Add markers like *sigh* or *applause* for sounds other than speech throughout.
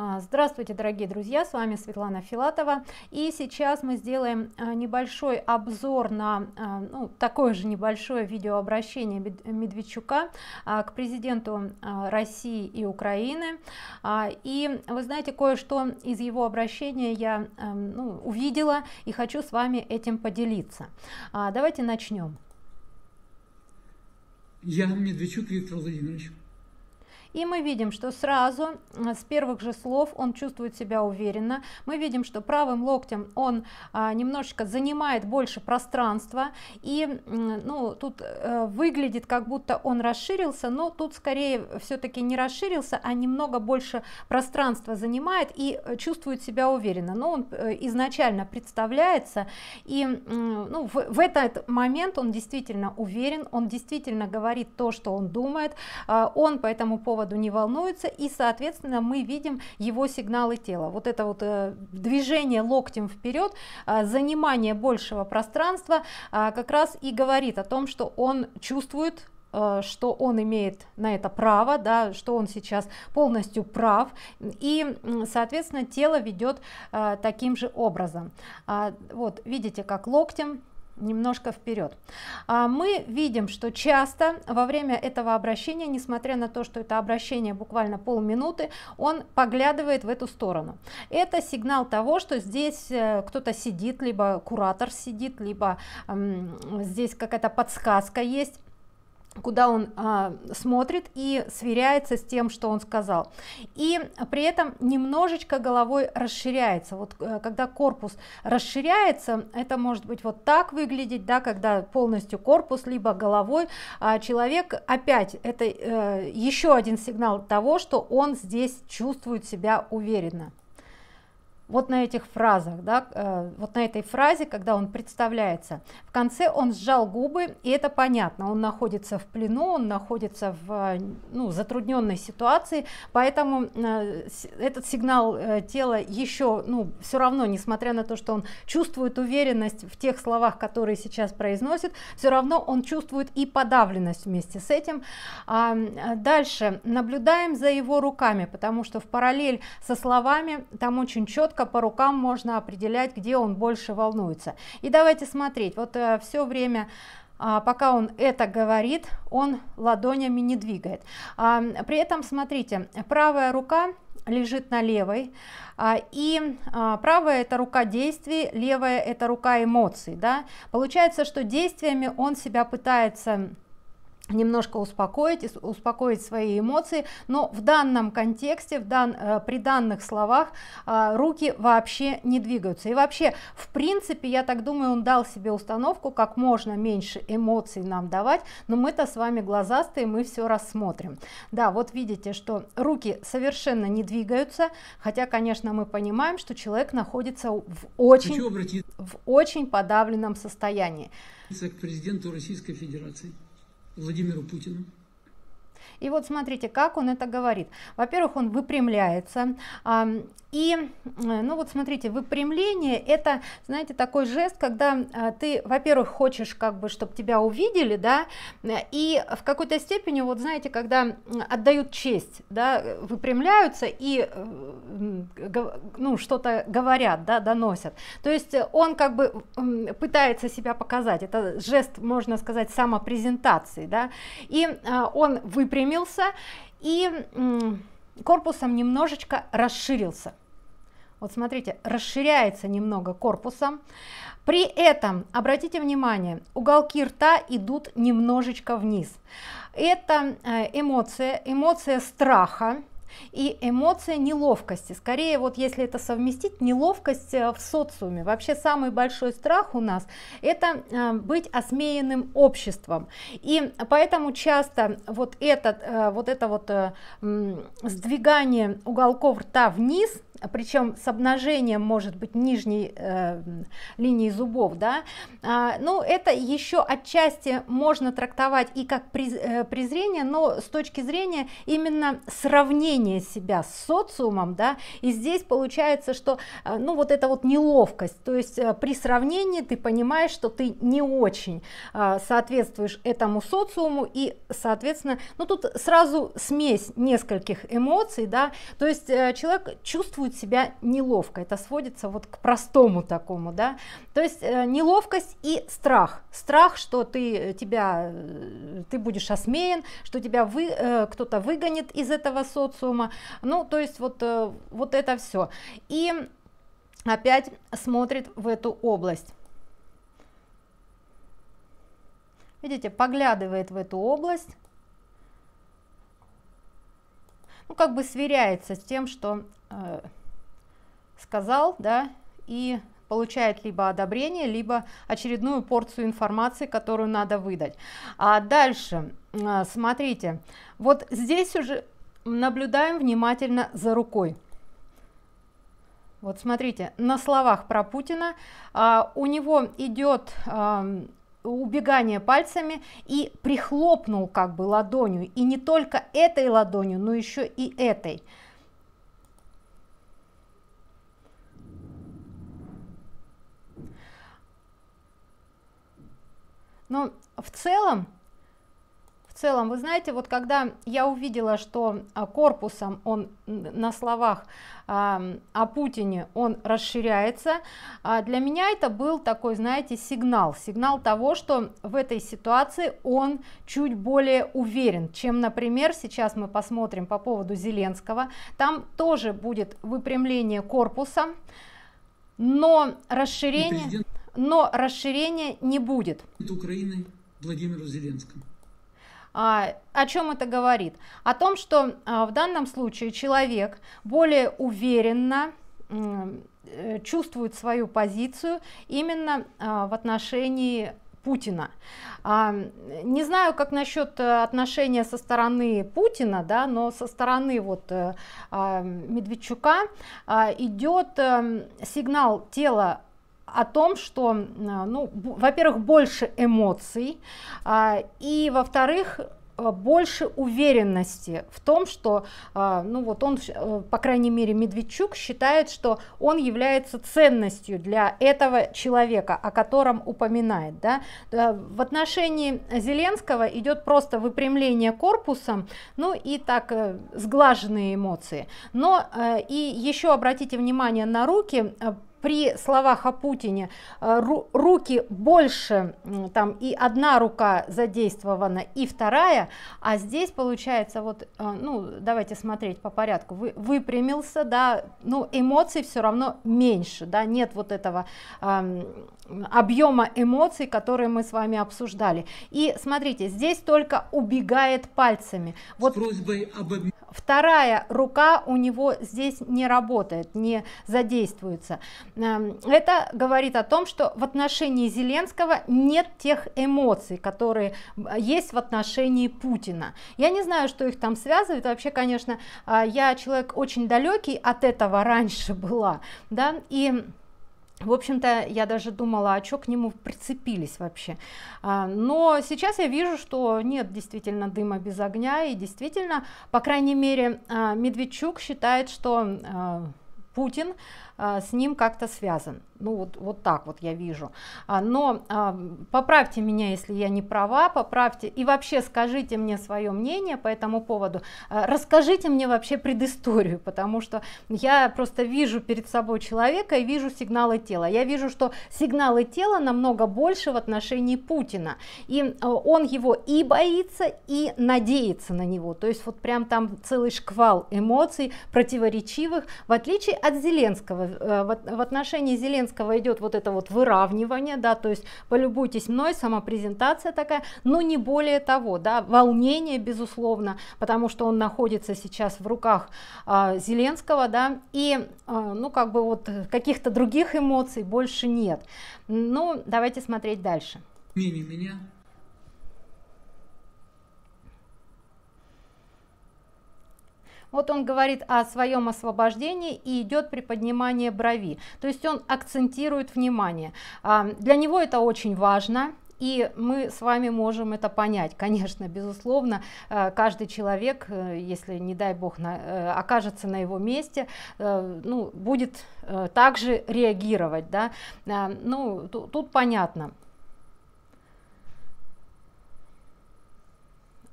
А, здравствуйте, дорогие друзья, с вами Светлана Филатова. И сейчас мы сделаем а, небольшой обзор на а, ну, такое же небольшое видеообращение Медведчука к президенту России и Украины. И вы знаете, кое-что из его обращения я ну, увидела и хочу с вами этим поделиться. Давайте начнем. Я Медведчук Виктор Владимирович. И мы видим, что сразу э, с первых же слов он чувствует себя уверенно. Мы видим, что правым локтем он а, немножечко занимает больше пространства. И ну, тут а, выглядит, как будто он расширился, но тут скорее все-таки не расширился, а немного больше пространства занимает и э, чувствует себя уверенно. Но он изначально представляется, и ну, в, в этот момент он действительно уверен, он действительно говорит то, что он думает. А, он по этому поводу поводу не волнуется, и, соответственно, мы видим его сигналы тела. Вот это вот э, движение локтем вперед, а, занимание большего пространства а, как раз и говорит о том, что он чувствует э, что он имеет на это право, да, что он сейчас полностью прав, и, соответственно, тело ведет а, таким же образом. А, вот, видите, как локтем немножко вперед. А, мы видим, что часто во время этого обращения, несмотря на то, что это обращение буквально полминуты, он поглядывает в эту сторону. Это сигнал того, что здесь э, кто-то сидит, либо куратор сидит, либо здесь какая-то подсказка есть куда он а, смотрит и сверяется с тем, что он сказал. И при этом немножечко головой расширяется. Вот э, когда корпус расширяется, это может быть вот так выглядеть, да, когда полностью корпус, либо головой а человек опять, это э, еще один сигнал того, что он здесь чувствует себя уверенно вот на этих фразах, да, э, вот на этой фразе, когда он представляется. В конце он сжал губы, и это понятно, он находится в плену, он находится в э, ну, затрудненной ситуации, поэтому э, этот сигнал э, тела еще, ну, все равно, несмотря на то, что он чувствует уверенность в тех словах, которые сейчас произносит, все равно он чувствует и подавленность вместе с этим. А, э, дальше наблюдаем за его руками, потому что в параллель со словами там очень четко четко по рукам можно определять, где он больше волнуется. И давайте смотреть, вот э, все время а, пока он это говорит, он ладонями не двигает. А, при этом, смотрите, правая рука лежит на левой, а, и правая это рука действий, левая это рука эмоций. Да? Получается, что действиями он себя пытается немножко успокоить успокоить свои эмоции но в данном контексте в дан э, при данных словах э, руки вообще не двигаются и вообще в принципе я так думаю он дал себе установку как можно меньше эмоций нам давать но мы то с вами глазастые мы все рассмотрим да вот видите что руки совершенно не двигаются хотя конечно мы понимаем что человек находится в очень в очень подавленном состоянии к президенту российской федерации Владимиру Путину и вот смотрите, как он это говорит. Во-первых, он выпрямляется. И, э, ну вот смотрите, выпрямление это, знаете, такой жест, когда а, ты, во-первых, хочешь, как бы, чтобы тебя увидели, да, и в какой-то степени, вот знаете, когда отдают честь, да, выпрямляются и, э, ну, что-то говорят, да, доносят. То есть он как бы пытается себя показать. Это жест, можно сказать, самопрезентации, да, и а, он выпрямляется выпрямился и корпусом немножечко расширился. Вот смотрите, расширяется немного корпусом. При этом, обратите внимание, уголки рта идут немножечко вниз. Это эмоция, эмоция страха, и эмоция неловкости. Скорее, вот если это совместить, неловкость э, в социуме. Вообще самый большой страх у нас это э, быть осмеянным обществом. И поэтому часто вот, этот, э, вот это вот сдвигание уголков рта вниз – причем с обнажением может быть нижней э, линии зубов да а, ну это еще отчасти можно трактовать и как приз, э, презрение но с точки зрения именно сравнения себя с социумом да и здесь получается что э, ну вот это вот неловкость то есть э, при сравнении ты понимаешь что ты не очень э, соответствуешь этому социуму и соответственно ну тут сразу смесь нескольких эмоций да то есть э, человек чувствует чувствует себя неловко. Это сводится вот к простому такому, да. То есть э, неловкость и страх. Страх, что ты, э, тебя, э, ты будешь осмеян, что тебя вы, кто-то выгонит из этого социума. Ну, то есть вот, вот это все. И опять смотрит в эту область. Видите, поглядывает в эту область ну, как бы сверяется с тем, что э, сказал, да, и получает либо одобрение, либо очередную порцию информации, которую надо выдать. А дальше, а, смотрите, вот здесь уже наблюдаем внимательно за рукой. Вот смотрите, на словах про Путина а, у него идет а, убегание пальцами и прихлопнул как бы ладонью, и не только этой ладонью, но еще и этой. Но в целом, в целом, вы знаете, вот когда я увидела, что а, корпусом он на словах а, о Путине он расширяется, а, для меня это был такой, знаете, сигнал, сигнал того, что в этой ситуации он чуть более уверен, чем, например, сейчас мы посмотрим по поводу Зеленского, там тоже будет выпрямление корпуса, но расширение... Президент но расширения не будет. Это Украины Владимиру Зеленскому. А, о чем это говорит? О том, что а, в данном случае человек более уверенно э, чувствует свою позицию именно а, в отношении Путина. А, не знаю, как насчет э, отношения со стороны Путина, да, но со стороны вот э, а, Медведчука а, идет э, сигнал тела о том, что, э, ну, во-первых, больше эмоций, а, и, во-вторых, э, больше уверенности в том, что, э, ну вот он, по крайней мере, Медведчук считает, что он является ценностью для этого человека, о котором упоминает. Да? В отношении Зеленского идет просто выпрямление корпусом, ну и так сглаженные эмоции. Но и еще обратите внимание на руки при словах о Путине э, руки больше, там и одна рука задействована, и вторая, а здесь получается вот, э, ну давайте смотреть по порядку, вы, выпрямился, да, ну эмоций все равно меньше, да, нет вот этого э, эм, объема эмоций, которые мы с вами обсуждали. И смотрите, здесь только убегает пальцами. Вот... С просьбой об вторая рука у него здесь не работает, не задействуется. Эм, это говорит о том, что в отношении Зеленского нет тех эмоций, которые э, есть в отношении Путина. Я не знаю, что их там связывает. Вообще, конечно, э, я человек очень далекий от этого раньше *laughs* была, да, и в общем-то, я даже думала, а что к нему прицепились вообще. А, но сейчас я вижу, что нет действительно дыма без огня, и действительно, по крайней мере, а, Медведчук считает, что а, Путин а, с ним как-то связан. Ну вот, вот так вот я вижу. А, но а, поправьте меня, если я не права, поправьте и вообще скажите мне свое мнение по этому поводу. расскажите мне вообще предысторию, потому что я просто вижу перед собой человека и вижу сигналы тела. Я вижу, что сигналы тела намного больше в отношении Путина. И он его и боится, и надеется на него. То есть вот прям там целый шквал эмоций противоречивых, в отличие от от Зеленского. Э, в отношении Зеленского идет вот это вот выравнивание, да, то есть полюбуйтесь мной, сама презентация такая, но не более того, да, волнение, безусловно, потому что он находится сейчас в руках а, Зеленского, да, и, а, ну, как бы вот каких-то других эмоций больше нет. Ну, давайте смотреть дальше. Мимо меня Вот он говорит о своем освобождении и идет приподнимание брови. То есть он акцентирует внимание. А, для него это очень важно, и мы с вами можем это понять. Конечно, безусловно, э, каждый человек, э, если, не дай бог, на, э, окажется на его месте, ну, будет также реагировать. Да? Ну, тут, тут понятно.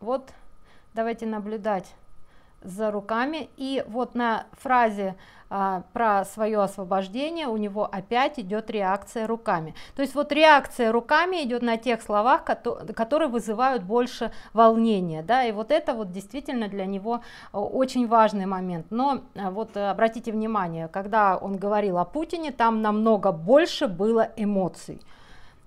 Вот давайте наблюдать за руками и вот на фразе а, про свое освобождение у него опять идет реакция руками то есть вот реакция руками идет на тех словах которые, которые вызывают больше волнения да и вот это вот действительно для него а, очень важный момент но а, вот обратите внимание когда он говорил о путине там намного больше было эмоций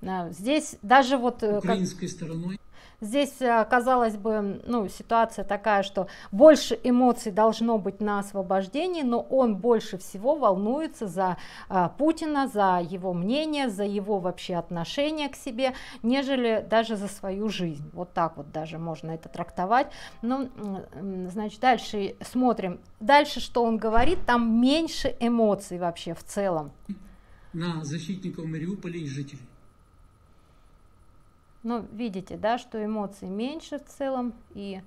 а, здесь даже вот э, как... стороной Здесь, э, казалось бы, ну, ситуация такая, что больше эмоций должно быть на освобождении, но он больше всего волнуется за э, Путина, за его мнение, за его вообще отношение к себе, нежели даже за свою жизнь. Вот так вот даже можно это трактовать. Но, ну, значит, дальше смотрим. Дальше, что он говорит, там меньше эмоций вообще в целом. На защитников Мариуполя и жителей. Но ну, видите, да, что эмоций меньше в целом, и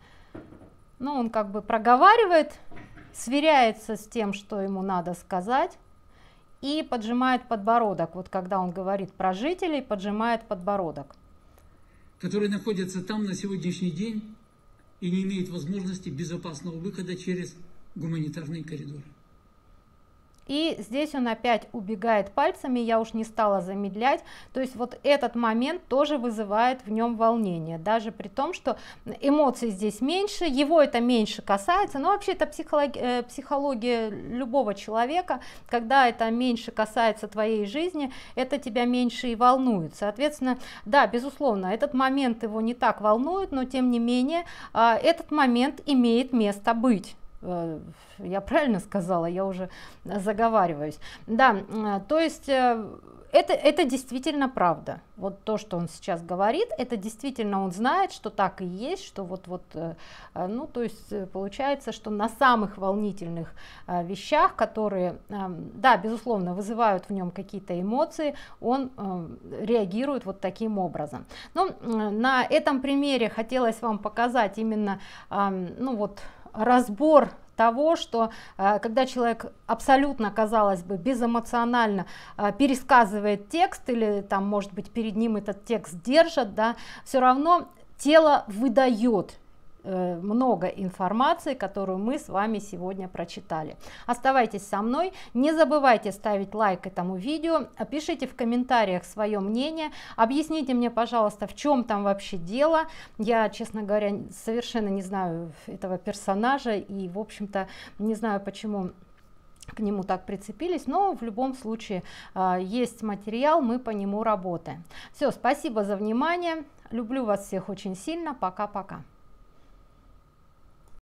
ну, он как бы проговаривает, сверяется с тем, что ему надо сказать, и поджимает подбородок. Вот когда он говорит про жителей, поджимает подбородок. Которые находятся там на сегодняшний день и не имеют возможности безопасного выхода через гуманитарные коридоры. И здесь он опять убегает пальцами, я уж не стала замедлять, то есть вот этот момент тоже вызывает в нем волнение, даже при том, что эмоций здесь меньше, его это меньше касается, но вообще это психология, э, психология любого человека, когда это меньше касается твоей жизни, это тебя меньше и волнует, соответственно, да, безусловно, этот момент его не так волнует, но тем не менее а, этот момент имеет место быть. Э, я правильно сказала, я уже заговариваюсь. Да, э, то есть э, это, это действительно правда. Вот то, что он сейчас говорит, это действительно он знает, что так и есть, что вот-вот, ну, то есть получается, что на самых волнительных вещах, которые, эм, да, безусловно, вызывают в нем какие-то эмоции, он реагирует вот таким образом. Ну, на этом примере хотелось вам показать именно, эм, ну, вот, разбор того, что э, когда человек абсолютно, казалось бы, безэмоционально э, пересказывает текст или там, может быть, перед ним этот текст держат, да, все равно тело выдает Э, много информации, которую мы с вами сегодня прочитали. Оставайтесь со мной, не забывайте ставить лайк этому видео, пишите в комментариях свое мнение, объясните мне, пожалуйста, в чем там вообще дело. Я, честно говоря, совершенно не знаю этого персонажа и, в общем-то, не знаю, почему к нему так прицепились но в любом случае э, есть материал мы по нему работаем все спасибо за внимание люблю вас всех очень сильно пока пока